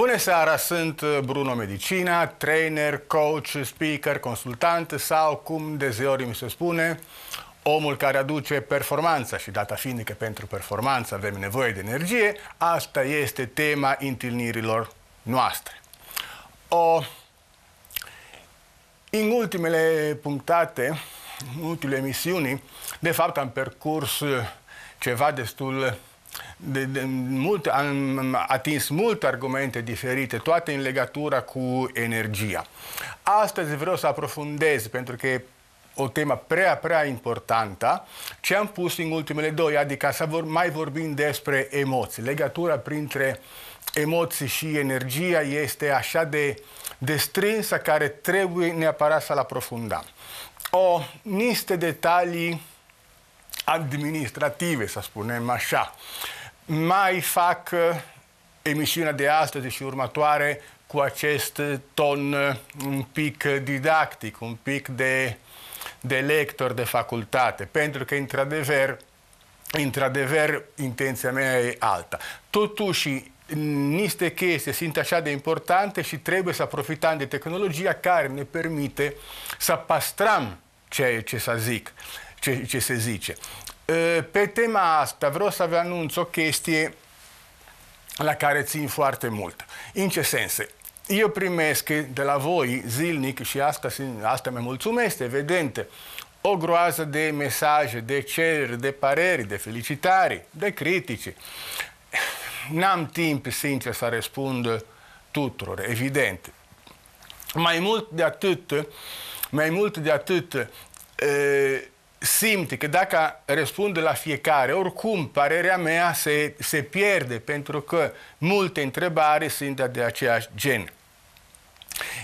Bună seara, sunt uh, Bruno Medicina, trainer, coach, speaker, consultant sau, cum de zeori mi se spune, omul care aduce performanța și data fiind că pentru performanță avem nevoie de energie, asta este tema întâlnirilor noastre. O, în ultimele punctate, în ultimele emisiuni, de fapt am percurs uh, ceva destul de, de, mult, am atins multe argumente diferite, toate în legătură cu energia. Astăzi vreau să aprofundez, pentru că o temă prea, prea importantă, ce am pus în ultimele doi, adică să vor, mai vorbim despre emoții. Legătura printre emoții și energia este așa de, de strânsă care trebuie neapărat să-l aprofundăm. O niște detalii administrative, să spunem așa, mai fac uh, emisiunea de astăzi și următoare cu acest uh, ton uh, un pic didactic, un pic de, de lector de facultate, pentru că, într-adevăr, într-adevăr, intenția mea e alta. Totuși, niște chestii sunt așa de importante și trebuie să profităm de tehnologia care ne permite să păstrăm ceea ce să zic, ce, ce se zice pe tema asta vreau să vă anunț o chestie la care țin foarte mult. În ce sense? Eu primesc de la voi zilnic și asta, asta mi mulțumesc, evident, o groază de mesaje, de cereri, de pareri, de felicitări, de critici. N-am timp, sincer, să răspund tuturor, evident. Mai mult de atât, mai mult de atât, e, simte că dacă răspund la fiecare, oricum părerea mea se, se pierde pentru că multe întrebări sunt de aceeași gen.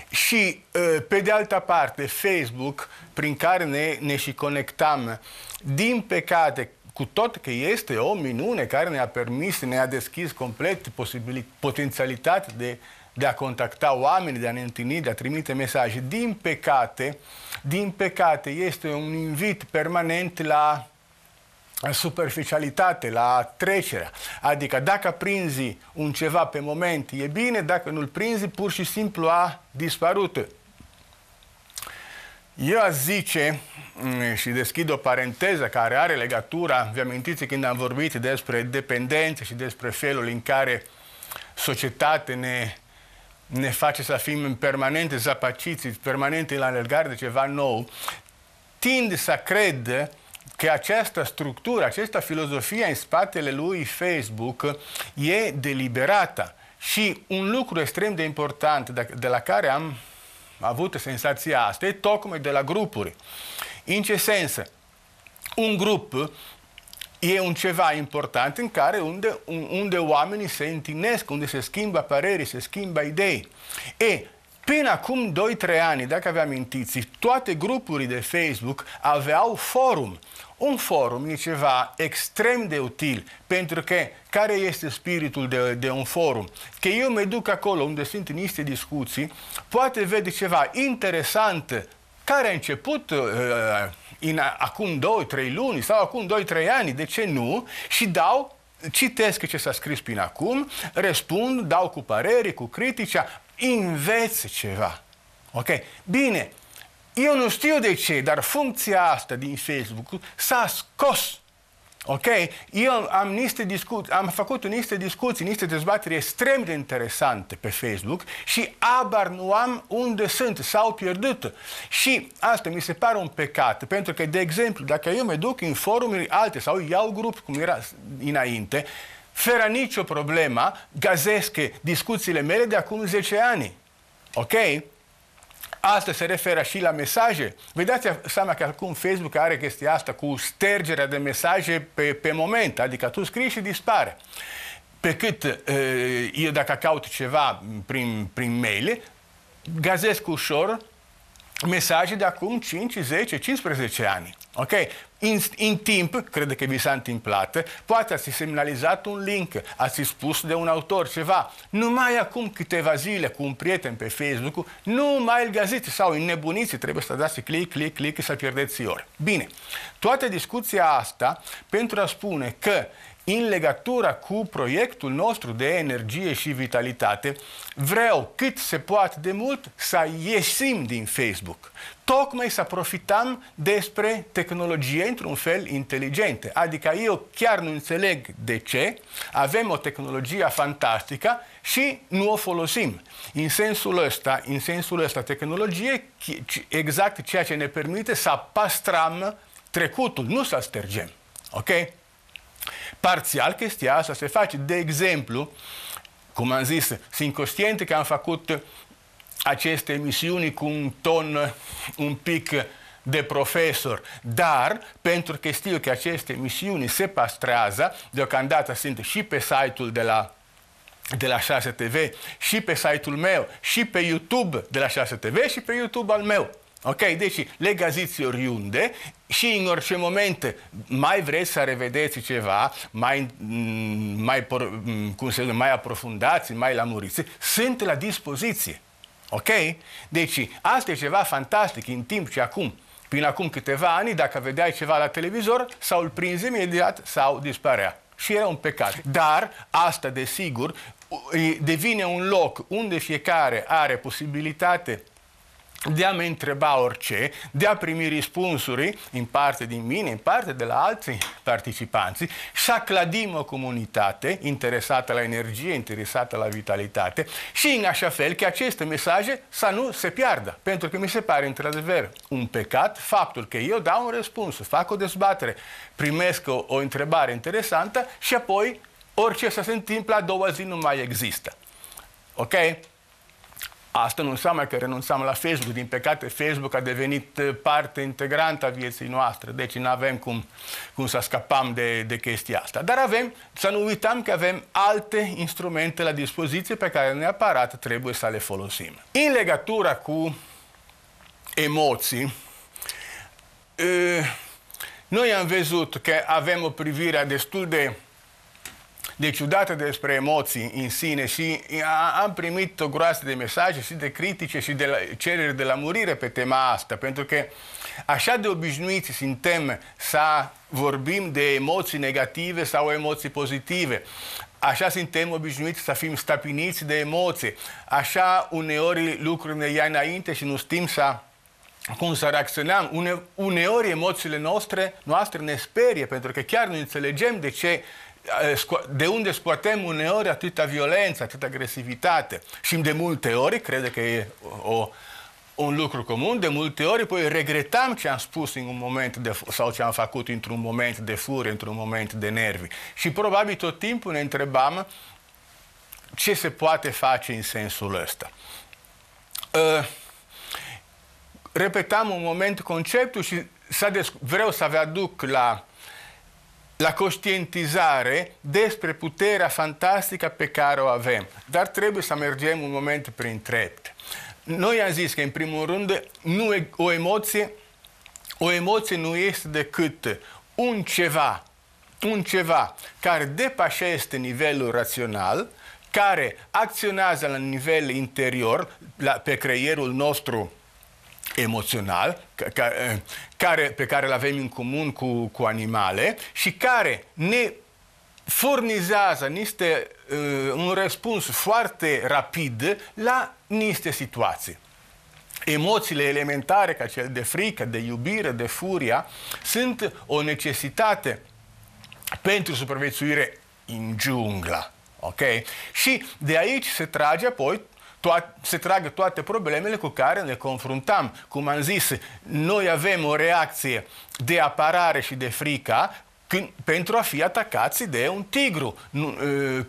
Și, ă, pe de altă parte, Facebook, prin care ne, ne și conectăm, din păcate, cu tot că este o minune care ne-a permis, ne-a deschis complet potențialitate de de a contacta oameni, de a ne întâlni, de a trimite mesaje. Din păcate, din păcate este un invit permanent la superficialitate, la trecerea. Adică dacă prinzi un ceva pe moment e bine, dacă nu-l prinzi pur și simplu a dispărut. Eu aș zice, mm, și deschid o paranteză care are legătura, vi amintiți când am vorbit despre dependență și despre felul în care societatea ne ne face să fim în permanente zapaciți, permanente la alergare de ceva nou, tind să cred că această structură, această filozofie în spatele lui Facebook e deliberată. Și un lucru extrem de important de, la care am avut senzația asta e tocmai de la grupuri. În ce sens? Un grup E un ceva important în care unde, unde oamenii se întinesc, unde se schimbă păreri, se schimbă idei. E Până acum 2-3 ani, dacă aveam amintiți, toate grupurile de Facebook aveau forum. Un forum e ceva extrem de util, pentru că care este spiritul de, de un forum? Că eu mă duc acolo unde sunt niște discuții, poate vede ceva interesant care a început uh, uh în acum 2-3 luni sau acum 2-3 ani, de ce nu? Și dau citesc ce s-a scris până acum, răspund, dau cu păreri, cu critica, înveț ceva. Ok? Bine, eu nu știu de ce, dar funcția asta din Facebook s-a scos Ok? Eu am, niște discuții, am făcut niște discuții, niște dezbateri extrem de interesante pe Facebook și abar nu am unde sunt, s-au pierdut. Și asta mi se pare un păcat, pentru că, de exemplu, dacă eu mă duc în forumuri alte sau iau grup, cum era înainte, fără nicio problemă, gazesc discuțiile mele de acum 10 ani. Ok? Asta se referă și la mesaje. Vă dați seama că acum Facebook are chestia asta cu stergerea de mesaje pe, pe moment, adică tu scrii și dispare. Pe cât eh, eu dacă caut ceva prin, prin mail, gazesc ușor mesaje de acum 5, 10, 15 ani. Ok? În, in timp, cred că vi s-a întâmplat, poate ați semnalizat un link, ați spus de un autor ceva. Numai acum câteva zile cu un prieten pe Facebook, nu mai îl găsiți sau nebuniți, trebuie să dați click, click, click să pierdeți ori. Bine, toată discuția asta pentru a spune că în legătură cu proiectul nostru de energie și vitalitate, vreau cât se poate de mult să ieșim din Facebook, tocmai să profităm despre tehnologie într-un fel inteligente, Adică eu chiar nu înțeleg de ce avem o tehnologie fantastică și nu o folosim. În sensul ăsta, în sensul ăsta tehnologie, exact ceea ce ne permite să păstrăm trecutul, nu să stergem. Okay? Parțial chestia asta se face, de exemplu, cum am zis, sunt conștient că am făcut aceste emisiuni cu un ton un pic de profesor, dar pentru că știu că aceste emisiuni se pastrează, deocamdată sunt și pe site-ul de la de la 6 TV și pe site-ul meu și pe YouTube de la 6 TV și pe YouTube al meu. Ok? Deci le găsiți oriunde și în orice moment mai vreți să revedeți ceva, mai, mm, mai, mm, cum se zice, mai aprofundați, mai lamuriți, sunt la dispoziție. Ok? Deci asta e ceva fantastic în timp ce acum. Până acum câteva ani, dacă vedeai ceva la televizor, sau îl prinzi imediat sau dispărea. Și era un pecat. Dar asta, desigur, devine un loc unde fiecare are posibilitate de a mi întreba orice, de a primi răspunsuri, în parte din mine, în parte de la alții participanți, să cladim o comunitate interesată la energie, interesată la vitalitate și în așa fel că aceste mesaje să nu se piardă. Pentru că mi se pare într-adevăr un pecat faptul că eu dau un răspuns, fac o dezbatere, primesc o, o întrebare interesantă și apoi orice să se întâmplă a doua zi nu mai există. Ok? Asta nu înseamnă că renunțăm la Facebook. Din păcate, Facebook a devenit eh, parte integrantă a vieții noastre, deci nu avem cum, cum să scăpăm de, de chestia asta. Dar avem, să nu uităm că avem alte instrumente la dispoziție pe care neapărat trebuie să le folosim. În legătură cu emoții, eh, noi am văzut că avem o privire destul de deci, odată despre emoții în sine și am primit o groasă de mesaje și de critice și de la, cereri de la murire pe tema asta, pentru că așa de obișnuiți suntem să vorbim de emoții negative sau emoții pozitive. Așa suntem obișnuiți să fim stapiniți de emoții. Așa uneori lucrurile ia înainte și nu știm să cum să reacționăm. Une, uneori emoțiile noastre, noastre ne sperie, pentru că chiar nu înțelegem de ce Eh, de unde scoatem uneori atâta violență, atâta agresivitate. Și de multe ori, cred că e o, un lucru comun, de multe ori poi regretam ce am spus în un moment de, sau ce am făcut într-un moment de furie, într-un moment de nervi. Și probabil tot timpul ne întrebam ce se poate face în sensul ăsta. Uh, repetam un moment conceptul și să vreau să vă aduc la la conștientizare despre puterea fantastică pe care o avem. Dar trebuie să mergem un moment prin trept. Noi am zis că, în primul rând, nu e, o, emoție, o emoție nu este decât un ceva, un ceva care depășește nivelul rațional, care acționează la nivel interior, la, pe creierul nostru emoțional care, pe care îl avem în comun cu, cu animale și care ne furnizează niște, uh, un răspuns foarte rapid la niște situații. Emoțiile elementare, ca cel de frică, de iubire, de furia, sunt o necesitate pentru supraviețuire în jungla, Ok? Și de aici se trage apoi toate, se tragă toate problemele cu care ne confruntăm, Cum am zis, noi avem o reacție de apărare și de frică când, pentru a fi atacați de un tigru. Nu,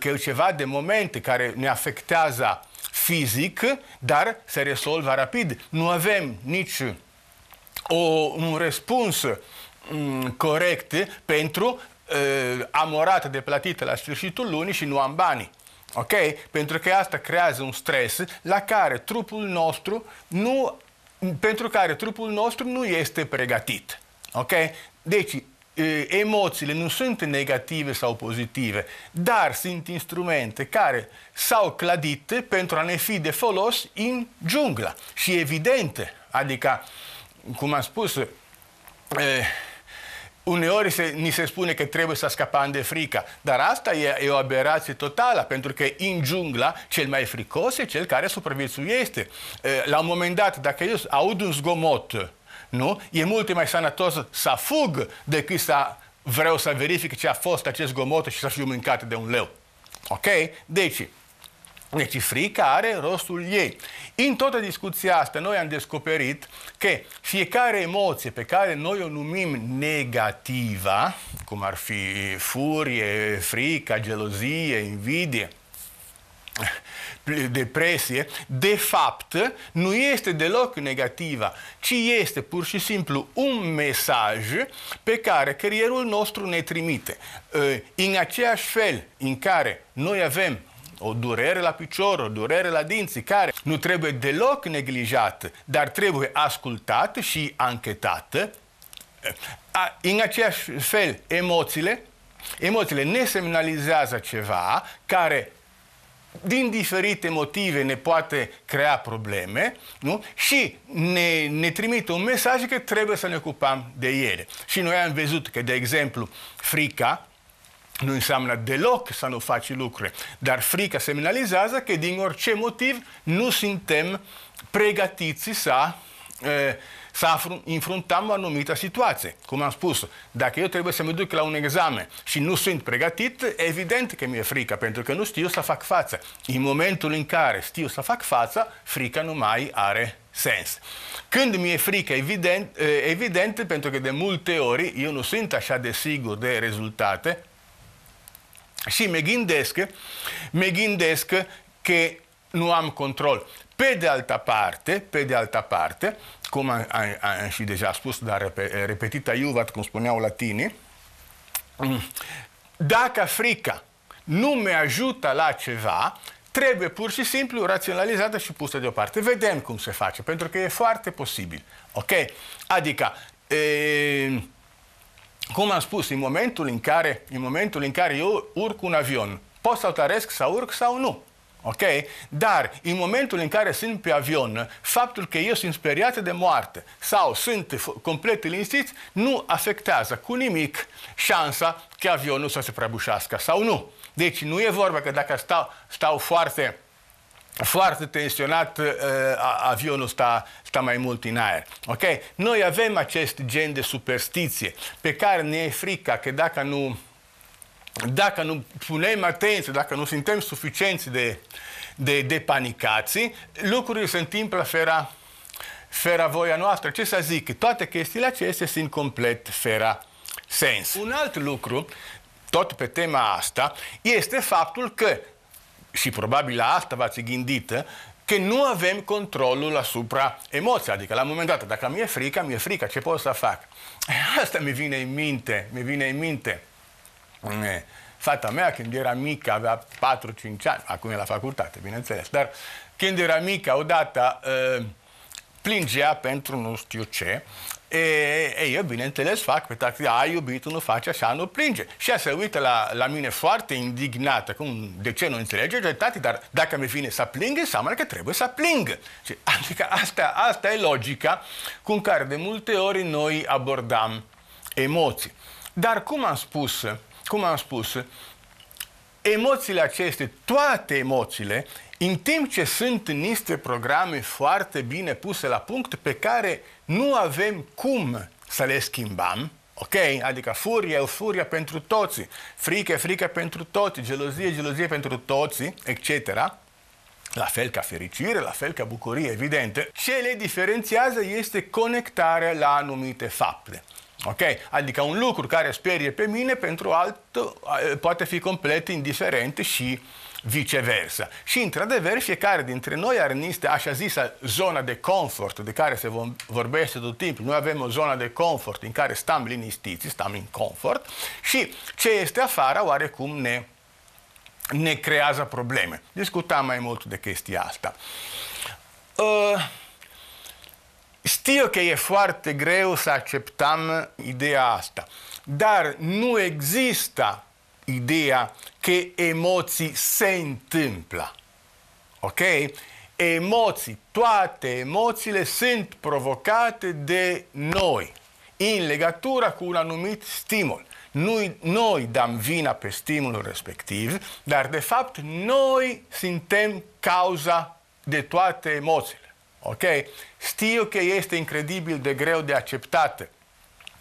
ă, e, ceva de momente care ne afectează fizic, dar se rezolvă rapid. Nu avem nici o, un răspuns mm, corect pentru uh, amorat de plătit la sfârșitul lunii și nu am banii. Ok? Pentru că asta creează un stres la care trupul nostru nu, pentru care trupul nostru nu este pregătit. Ok? Deci, emoțiile nu sunt negative sau pozitive, dar sunt instrumente care s-au clădite pentru a ne fi de folos în junglă. Și evident, adică, cum am spus, eh, Uneori se, ni se spune că trebuie să scapăm de frică, dar asta e, e o aberație totală, pentru că în jungla cel mai fricos e cel care supraviețuiește. La un moment dat, dacă eu aud un zgomot, nu? E mult mai sănătos să fug decât să vreau să verific ce a fost acest zgomot și să fiu mâncat de un leu. Ok? Deci, deci frica are rostul ei. În toată discuția asta noi am descoperit că fiecare emoție pe care noi o numim negativă, cum ar fi furie, frică, gelozie, invidie, depresie, de fapt nu este deloc negativă, ci este pur și simplu un mesaj pe care creierul nostru ne trimite. În aceeași fel în care noi avem o durere la picior, o durere la dinți, care nu trebuie deloc neglijat, dar trebuie ascultat și anchetat. În aceeași fel, emoțiile, emoțiile ne semnalizează ceva care din diferite motive ne poate crea probleme nu? și ne, ne trimite un mesaj că trebuie să ne ocupăm de ele. Și noi am văzut că, de exemplu, frica, nu înseamnă deloc să nu faci lucruri, dar frica semnalizează că din orice motiv nu suntem pregătiți să, să înfruntăm o anumită situație. Cum am spus, dacă eu trebuie să mă duc la un examen și nu sunt pregătit, evident că mi-e frică, pentru că nu știu să fac față. În momentul în care știu să fac față, frica nu mai are sens. Când mi-e frică, evident, evident, pentru că de multe ori eu nu sunt așa de sigur de rezultate, Sì, și meghindesk, meghindesk că che non ha controllo. Per altă parte, pe de altă parte, cum am, già am și deja spus, dar repetita iuvat, cum spuneau latinii, dacă frica nu mi ajută la ceva, trebuie pur și simplu raționalizată și pusă deoparte. Vedem cum se face, pentru că e foarte posibil. Ok? Adică, e, cum am spus, în momentul în care, în momentul în care eu urc un avion, pot să hotărăsc să urc sau nu. Ok? Dar în momentul în care sunt pe avion, faptul că eu sunt speriat de moarte sau sunt complet liniștit nu afectează cu nimic șansa că avionul să se prăbușească sau nu. Deci nu e vorba că dacă stau, stau foarte foarte tensionat, uh, avionul sta, sta mai mult în aer. Ok? Noi avem acest gen de superstiție pe care ne e frica că dacă nu, dacă nu punem atenție, dacă nu suntem suficienți de, de, de panicați, lucrurile se întâmplă fără, fera voia noastră. Ce să zic? Toate chestiile acestea sunt complet fera sens. Un alt lucru, tot pe tema asta, este faptul că si probabil la asta v-ați gândit, că nu avem controlul asupra emoției. Adică, la un da che dacă mi-e frică, mi-e frică, ce pot să fac? Eh, asta mi viene in mente mi viene vine în eh, fatta Fata mea, când era amica aveva 4-5 ani, acum e la facoltà bineînțeles, dar când era mică, odată, uh, eh, plângea pentru nu știu ce, e, e, eu, bineînțeles, fac pe tactica, ai iubitul, nu face așa, nu plinge. Și ea se uită la, la mine foarte indignată, cum, de ce nu înțelege? De tati, dar dacă mi vine să plângă, înseamnă că trebuie să plângă. Adică asta, asta e logica cu care de multe ori noi abordam emoții. Dar cum am spus, cum am spus, emoțiile acestea, toate emoțiile, în timp ce sunt niște programe foarte bine puse la punct pe care nu avem cum să le schimbăm, ok? Adică furia e furia pentru toți, frică e frică pentru toți, gelozie e gelozie pentru toți, etc. La fel ca fericire, la fel ca bucurie, evident. Ce le diferențiază este conectarea la anumite fapte. Ok? Adică un lucru care sperie pe mine, pentru altul eh, poate fi complet indiferent și uh, viceversa. Și într-adevăr, fiecare dintre noi are niște așa zisă zona de confort de care se vorbește tot timpul. Noi avem o zonă de confort în care stăm liniștiți, stăm în confort și ce este afară oarecum ne, ne creează probleme. Discutam mai mult de chestia asta. Uh, știu că e foarte greu să acceptăm ideea asta, dar nu există ideea că emoții se întâmplă. Ok? Emoții, toate emoțiile sunt provocate de noi, în legătură cu un anumit stimul. Noi, noi dăm vina pe stimulul respectiv, dar de fapt noi suntem cauza de toate emoțiile. Ok? Știu că este incredibil de greu de acceptat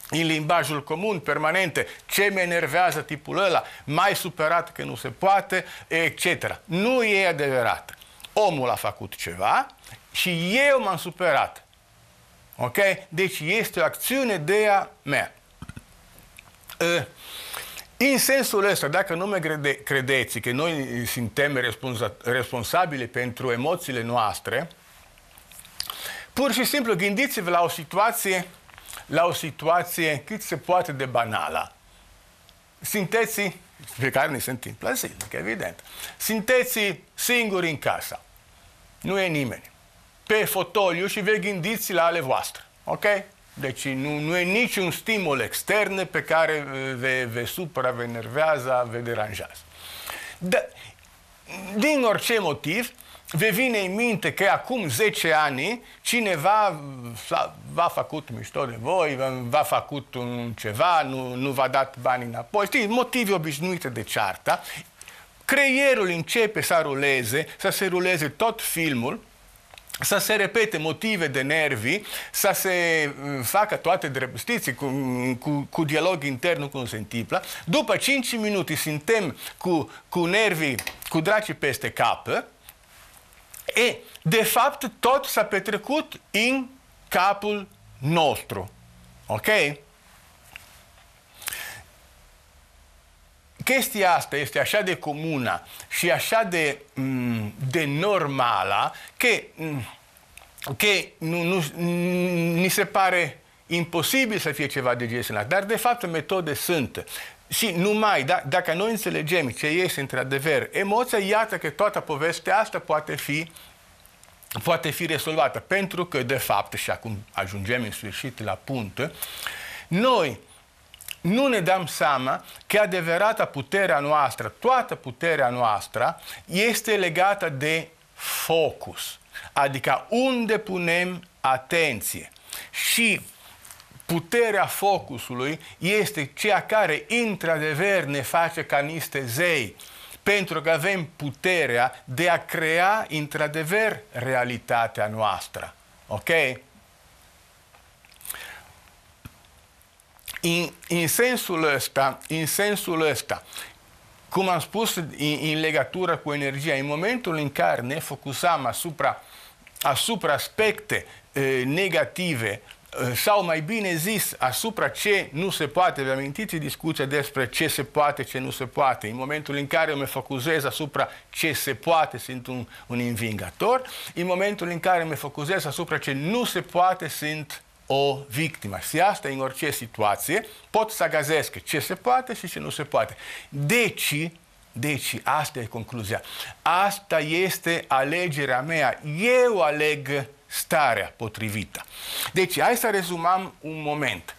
în limbajul comun, permanente, ce mă enervează tipul ăla, mai superat că nu se poate, etc. Nu e adevărat. Omul a făcut ceva și eu m-am superat. Ok? Deci este o acțiune de a mea. În sensul ăsta, dacă nu mă crede, credeți că noi suntem responsabili pentru emoțiile noastre, pur și simplu gândiți-vă la o situație la o situație cât se poate de banală. Sinteții, pe care ne sunt întâmplă zilnic, evident, sinteții singuri în casă. Nu e nimeni. Pe fotoliu și vei gândiți la ale voastre. Ok? Deci nu, nu e niciun stimul extern pe care uh, ve, ve supra, ve nervează, ve deranjează. Dar, din orice motiv, vă vine în minte că acum 10 ani cineva v-a făcut mișto de voi, v-a făcut un ceva, nu, nu v-a dat bani înapoi. Știi, motive obișnuite de cearta. Creierul începe să ruleze, să se ruleze tot filmul, să se repete motive de nervi, să se uh, facă toate dreptiții cu, cu, cu dialog intern cum se întâmplă. După 5 minute suntem cu, cu nervii, cu draci peste cap, E, de fapt, tot s-a petrecut în capul nostru. Ok? Chestia asta este așa de comună și așa de, mm, de normală că, mm, că nu, nu, ni se pare imposibil să fie ceva de genul Dar, de fapt, metode sunt. Și numai, da, dacă noi înțelegem ce este într-adevăr emoția, iată că toată povestea asta poate fi, poate fi rezolvată. Pentru că, de fapt, și acum ajungem în sfârșit la punct, noi nu ne dăm seama că adevărata puterea noastră, toată puterea noastră, este legată de focus, adică unde punem atenție. Și puterea focusului este ceea care, într-adevăr, ne face ca niște zei, pentru că avem puterea de a crea, într-adevăr, realitatea noastră. Ok? În, în sensul ăsta, în sensul ăsta, cum am spus în, în legătură cu energia, în momentul în care ne focusăm asupra, asupra aspecte eh, negative, Eh, sau mai bine zis, asupra ce nu se poate. Vă amintiți discuția despre ce se poate, ce nu se poate. În momentul în care eu mă focuzez asupra ce se poate, sunt un, un invingator, În momentul în care mă focuzez asupra ce nu se poate, sunt o victimă. Și asta în orice situație pot să găsesc ce se poate și ce nu se poate. Deci, deci, asta e concluzia. Asta este alegerea mea. Eu aleg starea potrivită. Deci, hai să rezumăm un moment.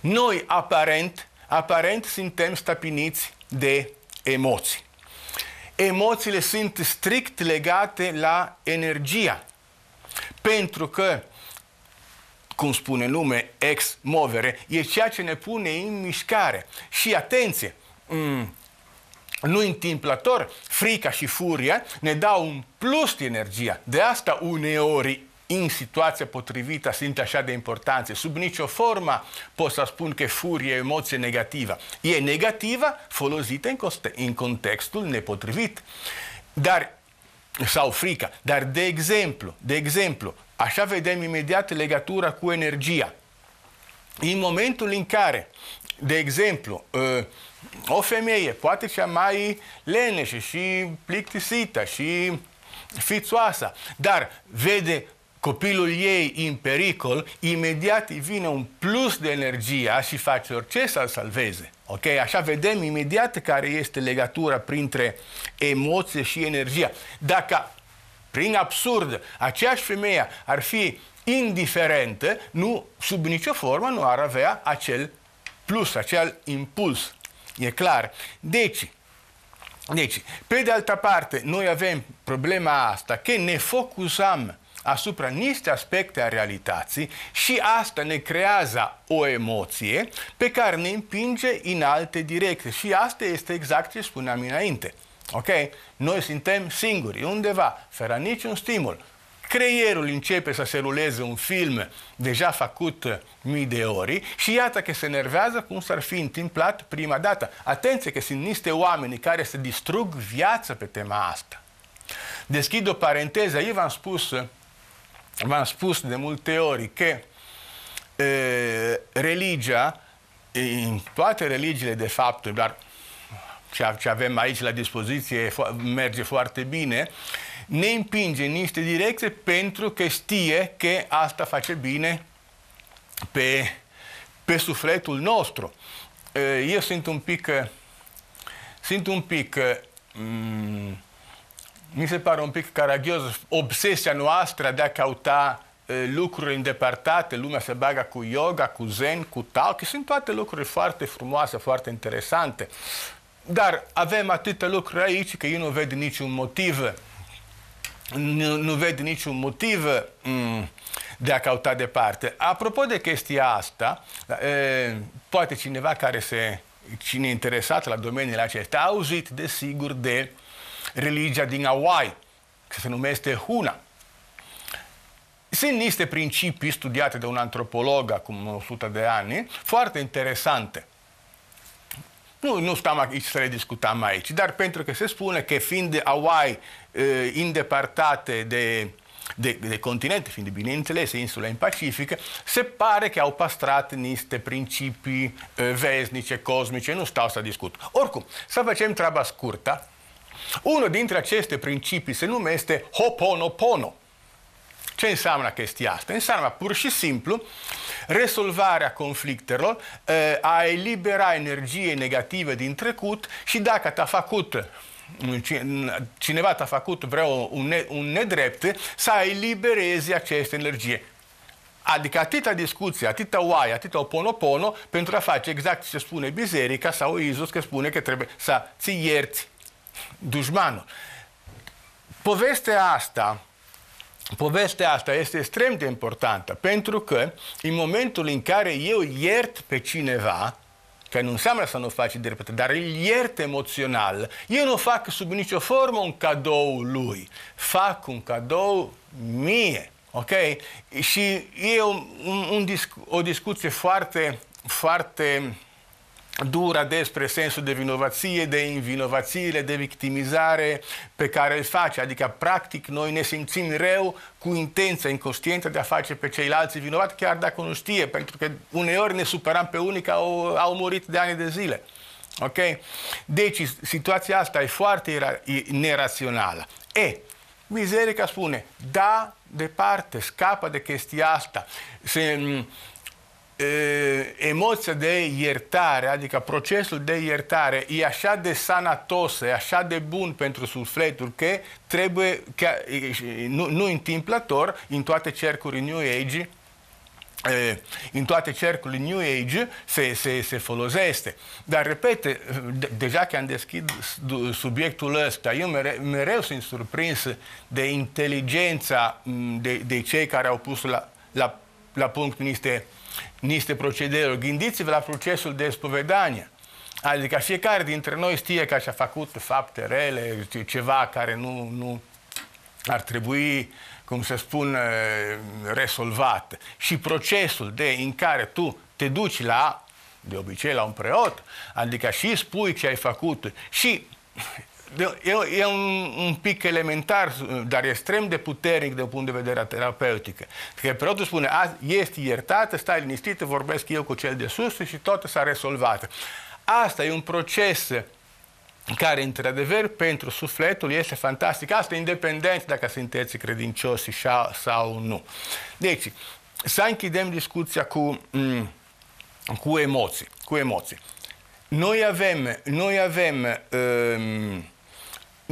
Noi, aparent, aparent suntem stăpiniți de emoții. Emoțiile sunt strict legate la energia, pentru că, cum spune nume, ex movere, e ceea ce ne pune în mișcare. Și atenție, mm, nu întâmplător, frica și furia ne dau un plus de energie. De asta uneori în situația potrivită sunt așa de importante. Sub nicio formă pot să spun că furie e emoție negativă. E negativă folosită în, context, în contextul nepotrivit. Dar sau frica. Dar, de exemplu, de exemplu, așa vedem imediat legătura cu energia. În momentul în care de exemplu, ă, o femeie, poate cea mai leneșă și plictisită și fițoasă, dar vede copilul ei în pericol, imediat îi vine un plus de energie și face orice să-l salveze. Ok? Așa vedem imediat care este legătura printre emoție și energia. Dacă, prin absurd, aceeași femeie ar fi indiferentă, nu, sub nicio formă nu ar avea acel plus acel impuls. E clar. Deci, deci, pe de altă parte, noi avem problema asta că ne focusăm asupra niște aspecte a realității și asta ne creează o emoție pe care ne împinge în alte direcții. Și asta este exact ce spuneam înainte. Ok? Noi suntem singuri, undeva, fără niciun stimul, creierul începe să se ruleze un film deja făcut mii de ori și iată că se nervează cum s-ar fi întâmplat prima dată. Atenție că sunt niște oameni care se distrug viața pe tema asta. Deschid o paranteză. eu v-am spus, v-am spus de multe ori că e, religia, în toate religiile de fapt, dar ce avem aici la dispoziție merge foarte bine, ne împinge în niște direcții pentru că știe că asta face bine pe, pe sufletul nostru. Eu sunt un pic, sunt un pic, mi se pare un pic caragios obsesia noastră de a căuta lucruri îndepărtate, lumea se bagă cu yoga, cu zen, cu tau, că sunt toate lucruri foarte frumoase, foarte interesante. Dar avem atâtea lucruri aici că eu nu ved niciun motiv nu, nu ved niciun motiv mm, de a căuta departe. Apropo de chestia asta, da, poate cineva care se, cine e interesat la domeniile acestea a auzit, desigur, de religia din Hawaii, care se numește Huna. Sunt niște principii studiate de un antropolog acum 100 de ani, foarte interesante. Nu, nu stăm aici să le discutăm aici, dar pentru că se spune că fiind Hawaii ă, îndepărtate de, de, de continent, fiind bineînțeles insula în Pacific, se pare că au păstrat niște principii ă, vesnice, cosmice, nu stau să discut. Oricum, să facem treaba scurtă. Unul dintre aceste principii se numește Hoponopono. Ce înseamnă chestia asta? Înseamnă pur și simplu rezolvarea conflictelor, eh, a elibera energie negative din trecut și dacă te-a făcut mm, cineva te-a făcut vreo un, ne, un nedrept, să eliberezi această energie. Adică atâta discuție, atâta oai, atâta oponopono pentru a face exact ce spune Biserica sau Isus că spune că trebuie să ți ierți dușmanul. Povestea asta Povestea asta este extrem de importantă pentru că în momentul în care eu iert pe cineva, că nu înseamnă să nu faci dreptate, dar îl iert emoțional, eu nu fac sub nicio formă un cadou lui, fac un cadou mie. Ok? Și e un, un, un o discuție foarte, foarte dură despre sensul de vinovăție, de învinovățire, de victimizare pe care îl face. Adică, practic, noi ne simțim rău cu intenția inconștientă de a face pe ceilalți vinovați, chiar dacă nu știe, pentru că uneori ne supărăm pe unii că au, au murit de ani de zile. Ok? Deci, situația asta e foarte nerațională. E, Miserica spune, da departe, scapă de chestia asta. Se, emoția de iertare, adică procesul de iertare, e așa de sanatos, e așa de bun pentru sufletul că trebuie, că, nu, nu întâmplător, în toate cercurile New Age, în toate cercurile New Age se, se, se folosește. Dar, repete, de, deja că am deschis subiectul ăsta, eu mere, mereu sunt surprins de inteligența de, de cei care au pus la, la, la punct niște uh, niște procedere. Gândiți-vă la procesul de spovedanie. Adică fiecare dintre noi știe că și-a făcut fapte rele, ceva care nu, nu ar trebui, cum se spun, eh, rezolvat. Și procesul de în care tu te duci la, de obicei, la un preot, adică și spui ce ai făcut și E, e un, un pic elementar, dar extrem de puternic de punct de vedere Pentru Că preotul spune, a, ești iertată, stai liniștită, vorbesc eu cu cel de sus și tot s-a rezolvat. Asta e un proces care, într-adevăr, pentru sufletul este fantastic. Asta independent dacă sunteți credincioși sau nu. Deci, să închidem discuția cu, mm, cu emoții. Cu emoții. Noi avem, noi avem um,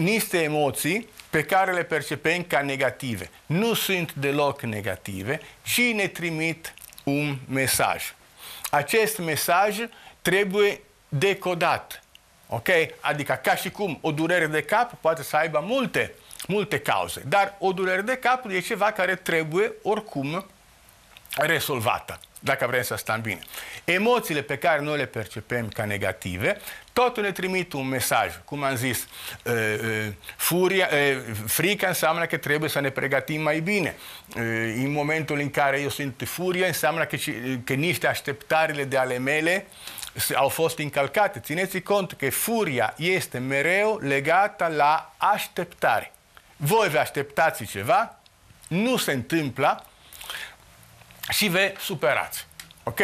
niște emoții pe care le percepem ca negative. Nu sunt deloc negative, ci ne trimit un mesaj. Acest mesaj trebuie decodat. Ok? Adică ca și cum o durere de cap poate să aibă multe, multe cauze, dar o durere de cap e ceva care trebuie oricum rezolvată dacă vrem să stăm bine. Emoțiile pe care noi le percepem ca negative, totul ne trimit un mesaj. Cum am zis, furia, frica înseamnă că trebuie să ne pregătim mai bine. În momentul în care eu sunt furie, înseamnă că, că niște așteptările de ale mele au fost încălcate. Țineți cont că furia este mereu legată la așteptare. Voi vă așteptați ceva, nu se întâmplă, și vă superați. Ok?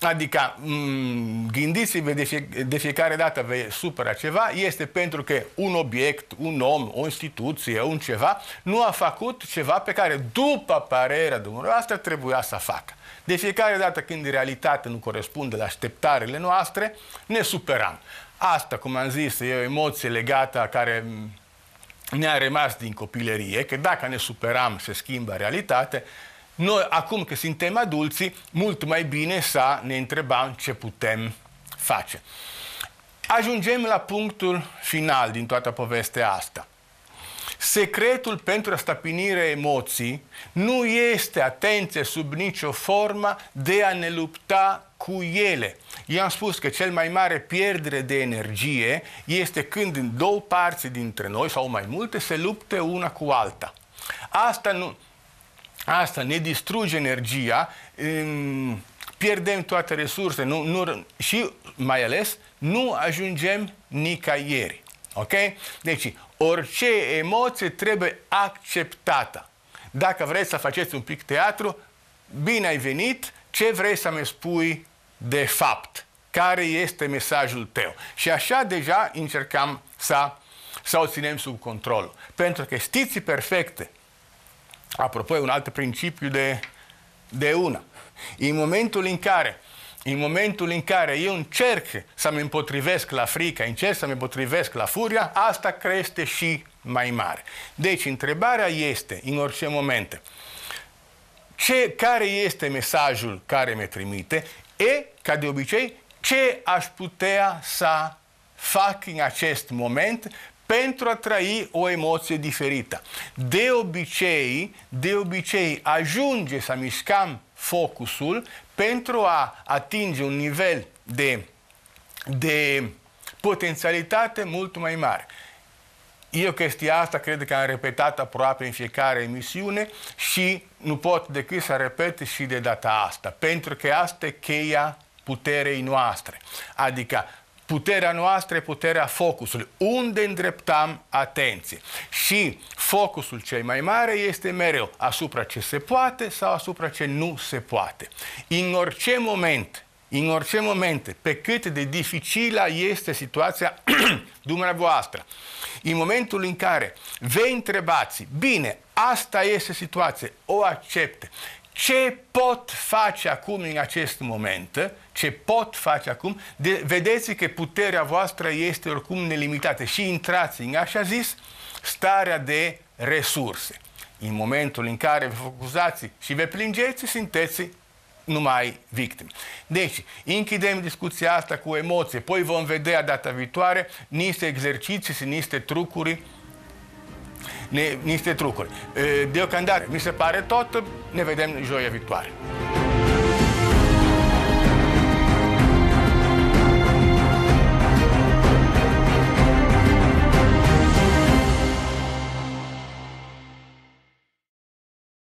Adică mm, gândiți-vă de, fie, de fiecare dată vă supera ceva, este pentru că un obiect, un om, o instituție, un ceva, nu a făcut ceva pe care, după părerea dumneavoastră, trebuia să facă. De fiecare dată când realitatea nu corespunde la așteptările noastre, ne superăm. Asta, cum am zis, e o emoție legată care ne-a rămas din copilărie, că dacă ne superăm, se schimbă realitatea, noi, acum că suntem adulți, mult mai bine să ne întrebăm ce putem face. Ajungem la punctul final din toată povestea asta. Secretul pentru a stăpinire emoții nu este, atenție, sub nicio formă de a ne lupta cu ele. Eu am spus că cel mai mare pierdere de energie este când în două părți dintre noi, sau mai multe, se lupte una cu alta. Asta nu, Asta ne distruge energia, pierdem toate resursele nu, nu, și, mai ales, nu ajungem nicăieri. Ok? Deci, orice emoție trebuie acceptată. Dacă vreți să faceți un pic teatru, bine ai venit, ce vrei să-mi spui de fapt? Care este mesajul tău? Și așa deja încercam să, să o ținem sub control. Pentru că știți perfecte Apropo, e un alt principiu de, de una. În momentul în care în momentul în care eu încerc să mă împotrivesc la frica, încerc să mă împotrivesc la furia, asta crește și mai mare. Deci, întrebarea este, în orice moment, ce, care este mesajul care mă trimite e, ca de obicei, ce aș putea să fac în acest moment pentru a trăi o emoție diferită. De obicei, de obicei ajunge să-mi scam focusul pentru a atinge un nivel de, de potențialitate mult mai mare. Eu chestia asta cred că am repetat aproape în fiecare emisiune și nu pot decât să repet și de data asta, pentru că asta e cheia puterei noastre. Adică puterea noastră e puterea focusului. Unde îndreptăm atenție? Și focusul cel mai mare este mereu asupra ce se poate sau asupra ce nu se poate. În orice moment în orice moment, pe cât de dificilă este situația dumneavoastră, în momentul în care vă întrebați, bine, asta este situația, o accepte, ce pot face acum în acest moment, ce pot face acum, de, vedeți că puterea voastră este oricum nelimitată și intrați în, așa zis, starea de resurse. În momentul în care vă focusați și vă plângeți, sunteți numai victime. Deci, închidem discuția asta cu emoție, poi vom vedea data viitoare niște exerciții și niște trucuri ne, niște trucuri. Deocamdată, mi se pare tot, ne vedem joia viitoare.